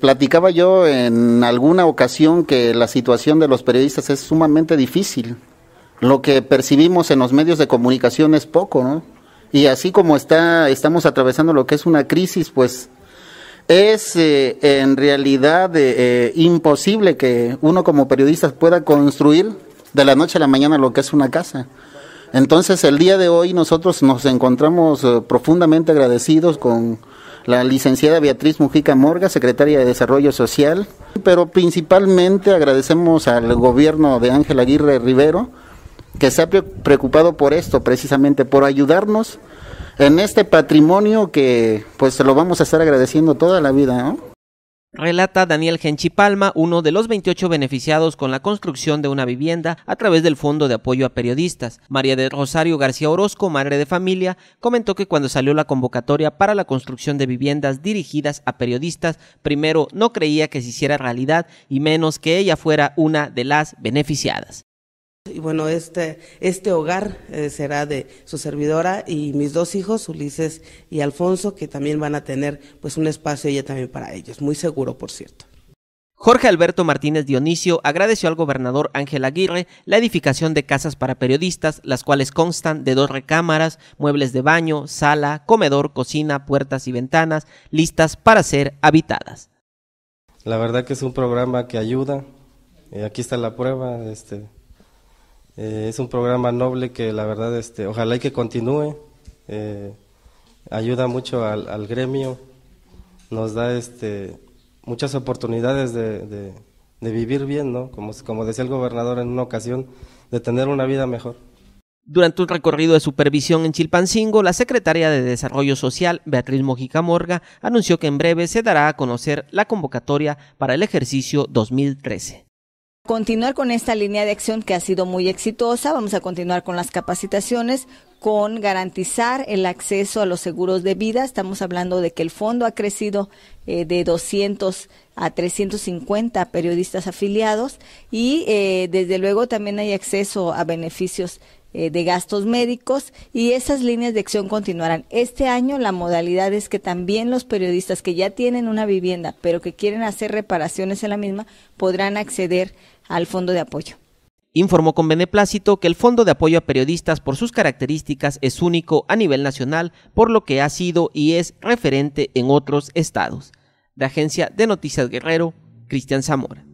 Platicaba yo en alguna ocasión que la situación de los periodistas es sumamente difícil. Lo que percibimos en los medios de comunicación es poco, ¿no? Y así como está, estamos atravesando lo que es una crisis, pues es eh, en realidad eh, eh, imposible que uno como periodista pueda construir de la noche a la mañana lo que es una casa. Entonces el día de hoy nosotros nos encontramos profundamente agradecidos con la licenciada Beatriz Mujica Morga, secretaria de Desarrollo Social, pero principalmente agradecemos al gobierno de Ángel Aguirre Rivero, que se ha preocupado por esto, precisamente por ayudarnos en este patrimonio que pues lo vamos a estar agradeciendo toda la vida, ¿no? Relata Daniel Genchi Palma, uno de los 28 beneficiados con la construcción de una vivienda a través del Fondo de Apoyo a Periodistas. María de Rosario García Orozco, madre de familia, comentó que cuando salió la convocatoria para la construcción de viviendas dirigidas a periodistas, primero no creía que se hiciera realidad y menos que ella fuera una de las beneficiadas. Y bueno, este, este hogar eh, será de su servidora y mis dos hijos, Ulises y Alfonso, que también van a tener pues un espacio ella también para ellos, muy seguro por cierto. Jorge Alberto Martínez Dionisio agradeció al gobernador Ángel Aguirre la edificación de casas para periodistas, las cuales constan de dos recámaras, muebles de baño, sala, comedor, cocina, puertas y ventanas, listas para ser habitadas. La verdad que es un programa que ayuda. Eh, aquí está la prueba. Este, eh, es un programa noble que la verdad, este, ojalá y que continúe. Eh, ayuda mucho al, gremio, nos da este, muchas oportunidades de, vivir bien, ¿no? Como, decía el gobernador en una ocasión, de tener una vida mejor. Durante un recorrido de supervisión en Chilpancingo, la secretaria de Desarrollo Social, Beatriz Mojica Morga, anunció que en breve se dará a conocer la convocatoria para el ejercicio 2013 continuar con esta línea de acción que ha sido muy exitosa. Vamos a continuar con las capacitaciones, con garantizar el acceso a los seguros de vida. Estamos hablando de que el fondo ha crecido eh, de 200 a 350 periodistas afiliados y eh, desde luego también hay acceso a beneficios eh, de gastos médicos y esas líneas de acción continuarán. Este año la modalidad es que también los periodistas que ya tienen una vivienda pero que quieren hacer reparaciones en la misma podrán acceder al fondo de apoyo. Informó con beneplácito que el Fondo de Apoyo a Periodistas por sus características es único a nivel nacional, por lo que ha sido y es referente en otros estados. De Agencia de Noticias Guerrero, Cristian Zamora.